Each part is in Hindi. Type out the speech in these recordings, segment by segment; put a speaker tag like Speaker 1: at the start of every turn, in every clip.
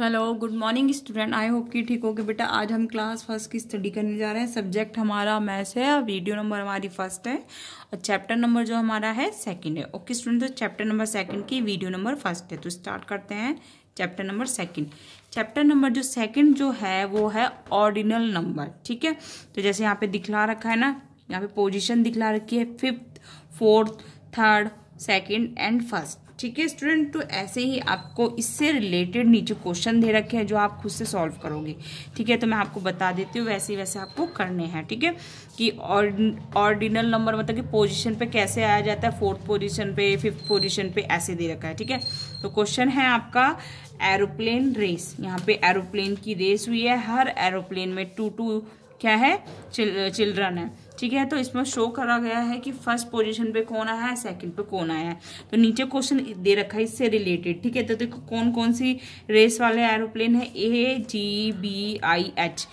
Speaker 1: hello good morning student I hope कि ठीक होगी बेटा आज हम क्लास फर्स्ट की स्टडी करने जा रहे हैं सब्जेक्ट हमारा मैथ्स है और वीडियो नंबर हमारी फर्स्ट है और चैप्टर नंबर जो हमारा है सेकंड है ओके स्टूडेंट तो चैप्टर नंबर सेकंड की वीडियो नंबर फर्स्ट है तो स्टार्ट करते हैं chapter number second chapter number जो सेकंड जो है वो है ऑर्डिनल नंबर ठीक है तो जैसे यहाँ पे दिखला रखा है ना यहाँ पे पोजिशन दिखला रखी है fifth fourth third second and first ठीक है स्टूडेंट तो ऐसे ही आपको इससे रिलेटेड नीचे क्वेश्चन दे रखे हैं जो आप खुद से सॉल्व करोगे ठीक है तो मैं आपको बता देती हूँ वैसे वैसे आपको करने हैं ठीक है कि ऑर्डिनल नंबर मतलब कि पोजीशन पे कैसे आया जाता है फोर्थ पोजीशन पे फिफ्थ पोजीशन पे ऐसे दे रखा है ठीक है तो क्वेश्चन है आपका एरोप्लेन रेस यहाँ पे एरोप्लेन की रेस हुई है हर एरोप्लेन में टू टू क्या है चिल्ड्रन है ठीक है तो इसमें शो करा गया है कि फर्स्ट पोजीशन पे कौन आया है सेकंड पे कौन आया है तो नीचे क्वेश्चन दे रखा है इससे रिलेटेड ठीक है तो देखो कौन कौन सी रेस वाले एरोप्लेन है ए जी बी आई एच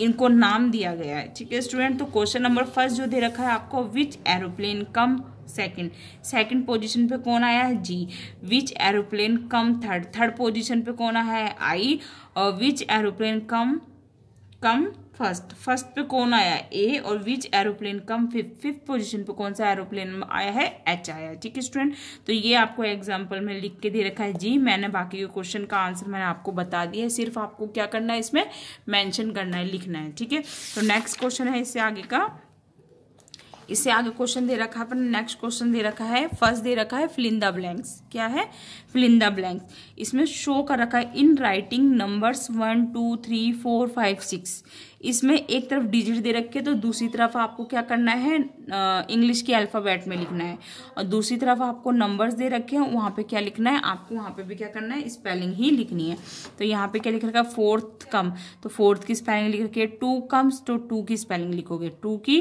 Speaker 1: इनको नाम दिया गया है ठीक है स्टूडेंट तो क्वेश्चन नंबर फर्स्ट जो दे रखा है आपको which aeroplane come second second position पे कौन आया है जी which aeroplane come third third position पे कौन आया है आई और which aeroplane come come first first पे कौन आया ए और which aeroplane come fifth fifth position पे कौन सा एरोप्लेन आया है एच आया ठीक है स्टूडेंट तो ये आपको एग्जाम्पल में लिख के दे रखा है जी मैंने बाकी के क्वेश्चन का आंसर मैंने आपको बता दिया है सिर्फ आपको क्या करना है इसमें मैंशन करना है लिखना है ठीक है तो नेक्स्ट क्वेश्चन है इससे आगे का इससे आगे क्वेश्चन दे रखा है अपने नेक्स्ट क्वेश्चन दे रखा है फर्स्ट दे रखा है फिलिंदा ब्लैंक्स क्या है फिलिंदा ब्लैंक्स इसमें शो कर रखा है in writing numbers one two three four five six इसमें एक तरफ डिजिट दे रखे तो दूसरी तरफ आपको क्या करना है इंग्लिश के अल्फ़ाबेट में लिखना है और दूसरी तरफ आपको नंबर्स दे रखे हैं वहाँ पे क्या लिखना है आपको वहाँ पे भी क्या करना है स्पेलिंग ही लिखनी है तो यहाँ पे क्या लिख रखा है फोर्थ कम तो फोर्थ की स्पेलिंग लिख रखी है टू कम्स तो टू की स्पेलिंग लिखोगे टू की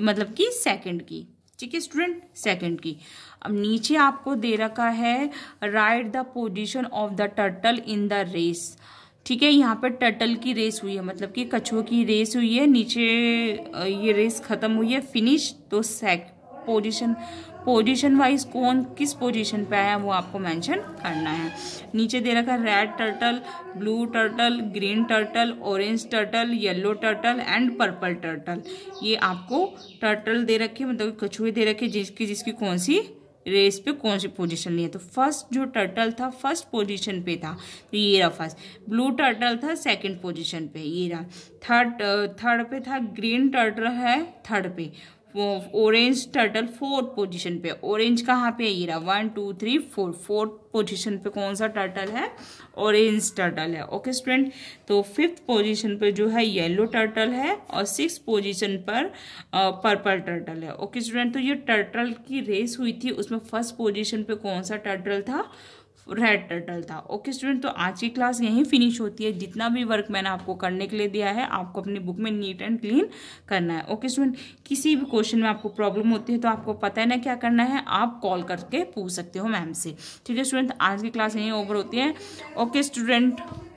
Speaker 1: मतलब कि सेकेंड की ठीक है स्टूडेंट सेकेंड की अब नीचे आपको दे रखा है write the position of the turtle in the race ठीक है यहाँ पर टर्टल की रेस हुई है मतलब कि कछुओं की रेस हुई है नीचे ये रेस ख़त्म हुई है फिनिश तो सेक पोजीशन पोजीशन वाइज कौन किस पोजीशन पे आया वो आपको मेंशन करना है नीचे दे रखा है red turtle blue turtle green turtle orange turtle yellow turtle and purple turtle ये आपको टर्टल दे रखे मतलब कछुए दे रखे जिसकी जिसकी कौन सी रेस पे कौन सी पोजीशन ली है तो फर्स्ट जो टर्टल था फर्स्ट पोजीशन पे था तो ये रहा फर्स्ट ब्लू टर्टल था सेकंड पोजीशन पे ये रहा थर्ड थर्ड uh, पे था ग्रीन टर्टल है थर्ड पे ऑरेंज टर्टल फोर्थ पोजीशन पे ऑरेंज कहाँ पे ये रहा one two three four fourth position पे कौन सा टर्टल है ऑरेंज टर्टल है ओके स्टूडेंट तो फिफ्थ पोजीशन पर जो है येलो टर्टल है और सिक्स पोजीशन पर पर्पल टर्टल है ओके स्टूडेंट तो ये टर्टल की रेस हुई थी उसमें फर्स्ट पोजीशन पे कौन सा टर्टल था रेड टर्टल था ओके स्टूडेंट तो आज की क्लास यहीं फिनिश होती है जितना भी वर्क मैंने आपको करने के लिए दिया है आपको अपनी बुक में नीट एंड क्लीन करना है ओके स्टूडेंट किसी भी क्वेश्चन में आपको प्रॉब्लम होती है तो आपको पता है ना क्या करना है आप कॉल करके पूछ सकते हो मैम से ठीक है स्टूडेंट आज की क्लास यहीं ओवर होती है ओके स्टूडेंट